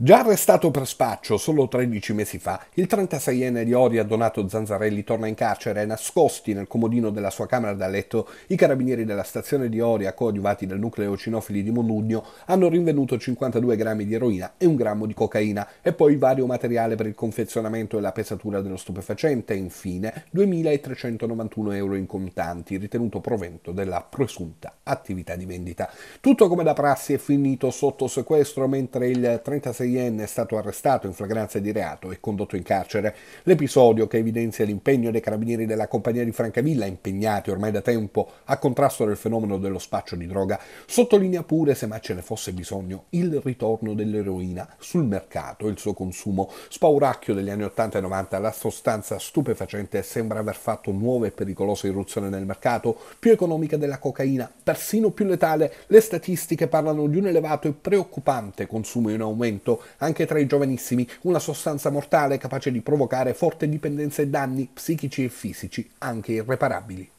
Già arrestato per spaccio solo 13 mesi fa, il 36enne di Oria Donato Zanzarelli torna in carcere nascosti nel comodino della sua camera da letto, i carabinieri della stazione di Oria, coadiuvati dal nucleo cinofili di Monugno, hanno rinvenuto 52 grammi di eroina e un grammo di cocaina, e poi vario materiale per il confezionamento e la pesatura dello stupefacente, e infine 2.391 euro in contanti, ritenuto provento della presunta attività di vendita. Tutto come da prassi è finito sotto sequestro, mentre il 36 Cayenne è stato arrestato in flagranza di reato e condotto in carcere. L'episodio che evidenzia l'impegno dei carabinieri della compagnia di Francavilla, impegnati ormai da tempo a contrasto del fenomeno dello spaccio di droga, sottolinea pure, se mai ce ne fosse bisogno, il ritorno dell'eroina sul mercato e il suo consumo. Spauracchio degli anni 80 e 90, la sostanza stupefacente sembra aver fatto nuove e pericolose irruzioni nel mercato, più economica della cocaina, persino più letale. Le statistiche parlano di un elevato e preoccupante consumo in aumento anche tra i giovanissimi, una sostanza mortale capace di provocare forte dipendenza e danni psichici e fisici, anche irreparabili.